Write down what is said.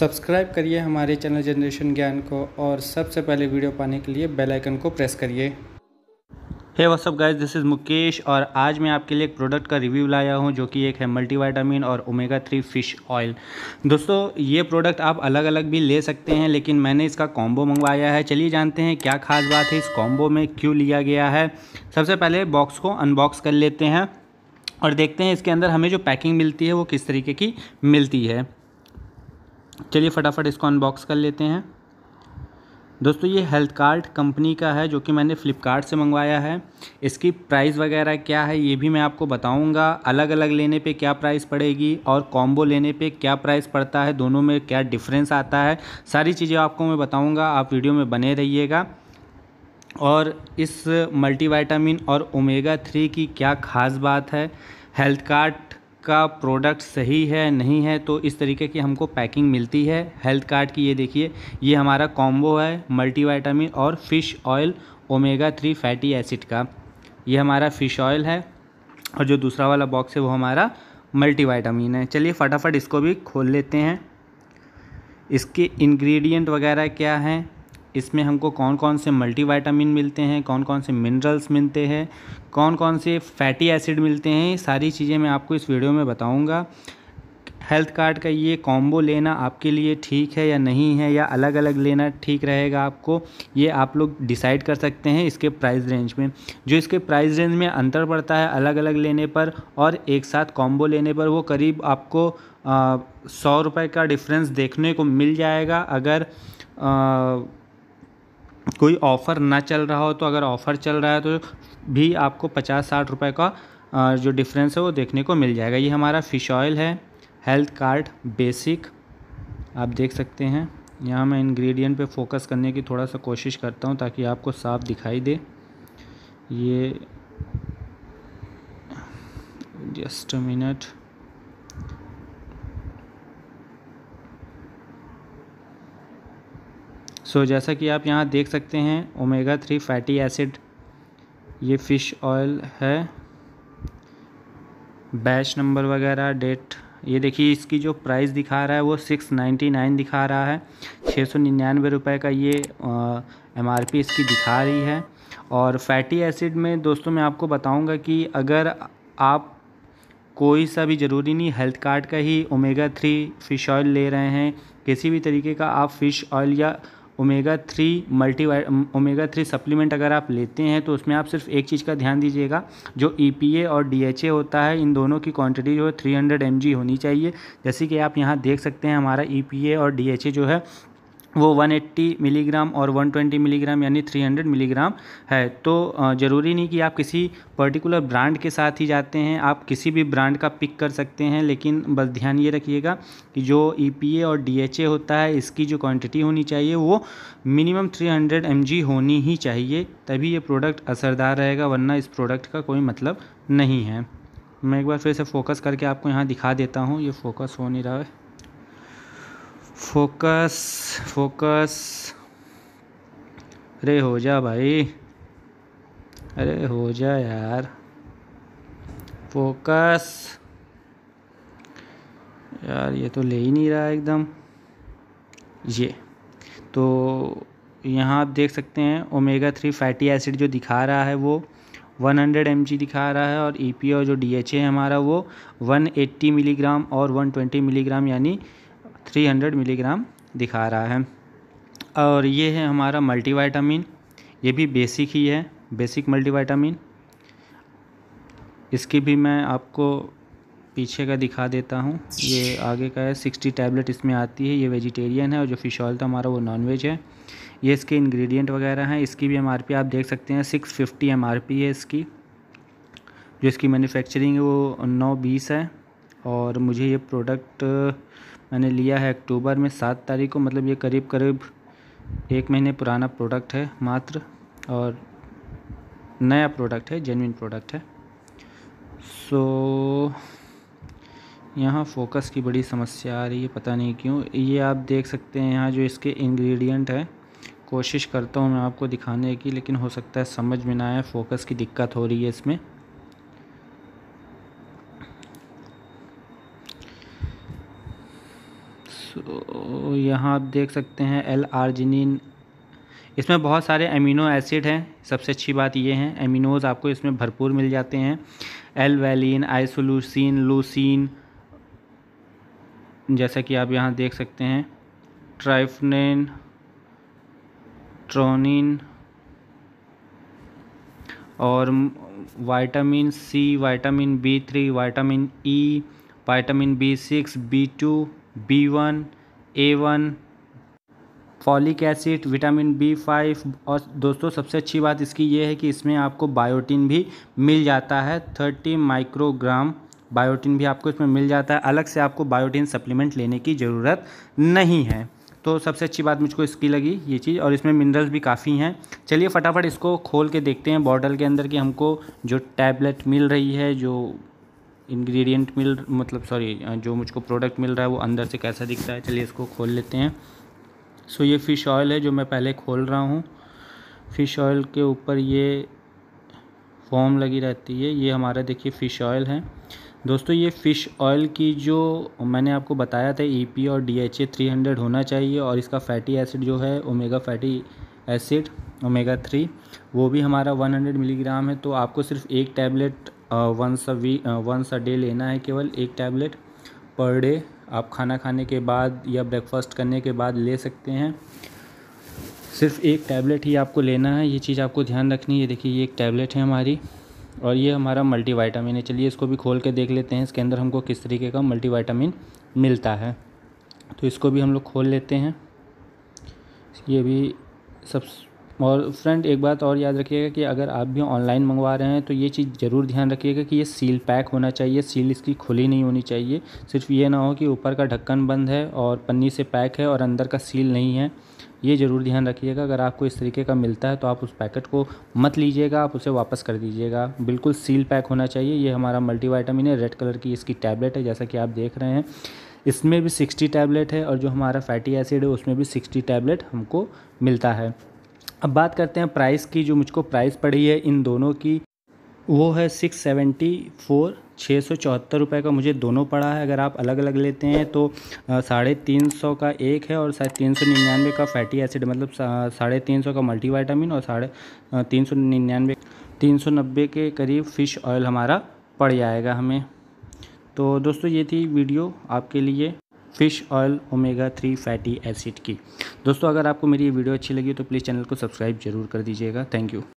subscribe करिए हमारे channel generation ज्ञान को और सबसे पहले वीडियो पाने के लिए बेल आइकन को प्रेस करिए hey what's up guys this is Mukesh और आज मैं आपके लिए एक प्रोडक्ट का रिव्यू लाया हूं जो कि एक है मल्टीविटामिन और ओमेगा थ्री फ़िश ऑयल दोस्तों ये प्रोडक्ट आप अलग अलग भी ले सकते हैं लेकिन मैंने इसका कॉम्बो मंगवाया है चलिए जानते हैं क्या खास बात है इस कॉम्बो में क्यों लिया गया है सबसे पहले बॉक्स को अनबॉक्स कर लेते हैं और देखते हैं इसके अंदर हमें जो पैकिंग मिलती है वो किस तरीके की मिलती है चलिए फटाफट इसको अनबॉक्स कर लेते हैं दोस्तों ये हेल्थ कार्ड कंपनी का है जो कि मैंने फ़्लिपकार्ट से मंगवाया है इसकी प्राइस वगैरह क्या है ये भी मैं आपको बताऊंगा अलग अलग लेने पे क्या प्राइस पड़ेगी और कॉम्बो लेने पे क्या प्राइस पड़ता है दोनों में क्या डिफरेंस आता है सारी चीज़ें आपको मैं बताऊंगा आप वीडियो में बने रहिएगा और इस मल्टीविटामिन और ओमेगा थ्री की क्या ख़ास बात है हेल्थ कार्ड का प्रोडक्ट सही है नहीं है तो इस तरीके की हमको पैकिंग मिलती है हेल्थ कार्ड की ये देखिए ये हमारा कॉम्बो है मल्टीवाइटामिन और fish oil omega three fatty acid का ये हमारा फ़िश ऑयल है और जो दूसरा वाला बॉक्स है वो हमारा मल्टीवाइटामिन है चलिए फटाफट इसको भी खोल लेते हैं इसके इंग्रेडिएंट वगैरह क्या हैं इसमें हमको कौन कौन से मल्टीवाइटामिन मिलते हैं कौन कौन से मिनरल्स मिलते हैं कौन कौन से फैटी एसिड मिलते हैं सारी चीज़ें मैं आपको इस वीडियो में बताऊँगा हेल्थ कार्ड का ये कॉम्बो लेना आपके लिए ठीक है या नहीं है या अलग अलग लेना ठीक रहेगा आपको ये आप लोग डिसाइड कर सकते हैं इसके प्राइस रेंज में जो इसके प्राइस रेंज में अंतर पड़ता है अलग अलग लेने पर और एक साथ कॉम्बो लेने पर वो करीब आपको सौ रुपये का डिफरेंस देखने को मिल जाएगा अगर आ, कोई ऑफ़र ना चल रहा हो तो अगर ऑफ़र चल रहा है तो भी आपको पचास साठ रुपये का जो डिफरेंस है वो देखने को मिल जाएगा ये हमारा फ़िश ऑयल है हेल्थ कार्ड बेसिक आप देख सकते हैं यहाँ मैं इंग्रेडिएंट पे फोकस करने की थोड़ा सा कोशिश करता हूँ ताकि आपको साफ दिखाई दे ये जस्ट मिनट सो so, जैसा कि आप यहाँ देख सकते हैं ओमेगा थ्री फैटी एसिड ये फ़िश ऑयल है बैच नंबर वगैरह डेट ये देखिए इसकी जो प्राइस दिखा रहा है वो सिक्स नाइन्टी नाइन दिखा रहा है छः सौ निन्यानवे रुपये का ये एम आर पी इसकी दिखा रही है और फैटी एसिड में दोस्तों मैं आपको बताऊंगा कि अगर आप कोई सा भी ज़रूरी नहीं हेल्थ कार्ड का ही ओमेगा थ्री फ़िश ऑयल ले रहे हैं किसी भी तरीके का आप फ़िश ऑयल या omega three multi omega three supplement अगर आप लेते हैं तो उसमें आप सिर्फ एक चीज़ का ध्यान दीजिएगा जो ई e और डी होता है इन दोनों की क्वांटिटी जो है थ्री हंड्रेड होनी चाहिए जैसे कि आप यहाँ देख सकते हैं हमारा ई e और डी जो है वो 180 मिलीग्राम और 120 मिलीग्राम यानी 300 मिलीग्राम है तो ज़रूरी नहीं कि आप किसी पर्टिकुलर ब्रांड के साथ ही जाते हैं आप किसी भी ब्रांड का पिक कर सकते हैं लेकिन बस ध्यान ये रखिएगा कि जो ई e और डी होता है इसकी जो क्वांटिटी होनी चाहिए वो मिनिमम 300 हंड्रेड होनी ही चाहिए तभी ये प्रोडक्ट असरदार रहेगा वरना इस प्रोडक्ट का कोई मतलब नहीं है मैं एक बार फिर से फोकस करके आपको यहाँ दिखा देता हूँ ये फोकस हो नहीं रहा है फोकस फोकस अरे हो जा भाई अरे हो जा यार फोकस यार ये तो ले ही नहीं रहा एकदम ये तो यहाँ आप देख सकते हैं ओमेगा थ्री फैटी एसिड जो दिखा रहा है वो 100 हंड्रेड दिखा रहा है और ई e और जो डी है हमारा वो 180 मिलीग्राम और 120 मिलीग्राम यानी 300 मिलीग्राम दिखा रहा है और ये है हमारा मल्टीवाइटामिन ये भी बेसिक ही है बेसिक मल्टीवाइटामिन इसकी भी मैं आपको पीछे का दिखा देता हूँ ये आगे का है सिक्सटी टैबलेट इसमें आती है ये वेजिटेरियन है और जो फिश ऑयल था हमारा वो नॉनवेज है ये इसके इंग्रेडिएंट वगैरह हैं इसकी भी एमआरपी आप देख सकते हैं सिक्स फिफ्टी एम है इसकी जो इसकी मैन्युफैक्चरिंग है वो नौ बीस है और मुझे ये प्रोडक्ट मैंने लिया है अक्टूबर में सात तारीख को मतलब ये करीब करीब एक महीने पुराना प्रोडक्ट है मात्र और नया प्रोडक्ट है जेनविन प्रोडक्ट है सो यहाँ फोकस की बड़ी समस्या आ रही है पता नहीं क्यों ये आप देख सकते हैं यहाँ जो इसके इंग्रेडिएंट हैं कोशिश करता हूँ मैं आपको दिखाने की लेकिन हो सकता है समझ में ना आए फोकस की दिक्कत हो रही है इसमें यहाँ आप देख सकते हैं एल आर्जिनिन इसमें बहुत सारे अमीनो एसिड हैं सबसे अच्छी बात ये है एमिनोज़ आपको इसमें भरपूर मिल जाते हैं एल वैलिन आइसोलूसिन लूसिन जैसा कि आप यहाँ देख सकते हैं ट्राइफनिन ट्रोनिन और vitamin C vitamin B three vitamin E vitamin B six B two B one A one folic acid vitamin B five और दोस्तों सबसे अच्छी बात इसकी ये है कि इसमें आपको बायोटिन भी मिल जाता है थर्टी माइक्रोग्राम बायोटिन भी आपको इसमें मिल जाता है अलग से आपको बायोटिन सप्लीमेंट लेने की ज़रूरत नहीं है तो सबसे अच्छी बात मुझको इसकी लगी ये चीज़ और इसमें मिनरल्स भी काफ़ी हैं चलिए फटाफट इसको खोल के देखते हैं बॉटल के अंदर कि हमको जो टैबलेट मिल रही है जो इंग्रेडिएंट मिल मतलब सॉरी जो मुझको प्रोडक्ट मिल रहा है वो अंदर से कैसा दिखता है चलिए इसको खोल लेते हैं सो ये फ़िश ऑयल है जो मैं पहले खोल रहा हूँ फ़िश ऑयल के ऊपर ये फॉर्म लगी रहती है ये हमारा देखिए फ़िश ऑयल है दोस्तों ये फ़िश ऑयल की जो मैंने आपको बताया था ई e और डी एच होना चाहिए और इसका फैटी एसिड जो है omega fatty acid omega three वो भी हमारा 100 मिलीग्राम है तो आपको सिर्फ एक टैबलेट वंस वी वंस अ डे लेना है केवल एक टैबलेट पर डे आप खाना खाने के बाद या ब्रेकफास्ट करने के बाद ले सकते हैं सिर्फ एक टैबलेट ही आपको लेना है ये चीज़ आपको ध्यान रखनी है देखिए ये एक टैबलेट है हमारी और ये हमारा मल्टीवाइटामिन है चलिए इसको भी खोल के देख लेते हैं इसके अंदर हमको किस तरीके का मल्टीवाइटामिन मिलता है तो इसको भी हम लोग खोल लेते हैं ये भी सब और फ्रेंड एक बात और याद रखिएगा कि अगर आप भी ऑनलाइन मंगवा रहे हैं तो ये चीज़ ज़रूर ध्यान रखिएगा कि ये सील पैक होना चाहिए सील इसकी खुली नहीं होनी चाहिए सिर्फ ये ना हो कि ऊपर का ढक्कन बंद है और पन्नी से पैक है और अंदर का सील नहीं है ये ज़रूर ध्यान रखिएगा अगर आपको इस तरीके का मिलता है तो आप उस पैकेट को मत लीजिएगा आप उसे वापस कर दीजिएगा बिल्कुल सील पैक होना चाहिए ये हमारा मल्टीवाइटामिन है रेड कलर की इसकी टैबलेट है जैसा कि आप देख रहे हैं इसमें भी 60 टैबलेट है और जो हमारा फैटी एसिड है उसमें भी 60 टैबलेट हमको मिलता है अब बात करते हैं प्राइस की जो मुझको प्राइस पड़ी है इन दोनों की वो है सिक्स सेवेंटी फोर छः सौ चौहत्तर रुपये का मुझे दोनों पड़ा है अगर आप अलग अलग लेते हैं तो साढ़े तीन सौ का एक है और साढ़े तीन सौ निन्यानवे का फैटी एसिड मतलब साढ़े तीन सौ का मल्टीवाइटामिन और साढ़े तीन सौ निन्यानवे तीन सौ नब्बे के करीब फ़िश ऑयल हमारा पड़ जाएगा हमें तो दोस्तों ये थी वीडियो आपके लिए fish oil omega three fatty acid की दोस्तों अगर आपको मेरी ये वीडियो अच्छी लगी तो प्लीज़ चैनल को सब्सक्राइब जरूर कर दीजिएगा थैंक यू